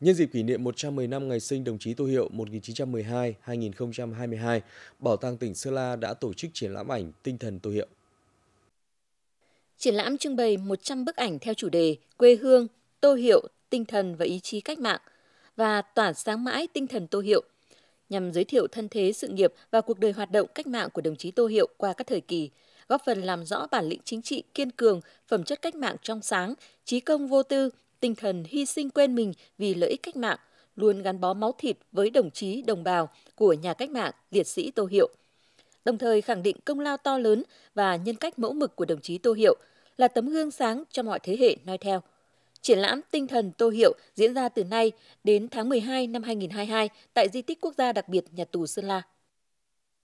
Nhân dịp kỷ niệm 110 năm ngày sinh đồng chí Tô Hiệu 1912-2022, Bảo tàng tỉnh Sơn La đã tổ chức triển lãm ảnh Tinh thần Tô Hiệu. Triển lãm trưng bày 100 bức ảnh theo chủ đề Quê hương, Tô Hiệu, tinh thần và ý chí cách mạng và tỏa sáng mãi tinh thần Tô Hiệu nhằm giới thiệu thân thế sự nghiệp và cuộc đời hoạt động cách mạng của đồng chí Tô Hiệu qua các thời kỳ, góp phần làm rõ bản lĩnh chính trị kiên cường, phẩm chất cách mạng trong sáng, trí công vô tư, tinh thần hy sinh quên mình vì lợi ích cách mạng, luôn gắn bó máu thịt với đồng chí, đồng bào của nhà cách mạng liệt sĩ Tô Hiệu. Đồng thời khẳng định công lao to lớn và nhân cách mẫu mực của đồng chí Tô Hiệu là tấm gương sáng cho mọi thế hệ noi theo. Triển lãm Tinh thần Tô Hiệu diễn ra từ nay đến tháng 12 năm 2022 tại Di tích Quốc gia đặc biệt Nhà tù Sơn La.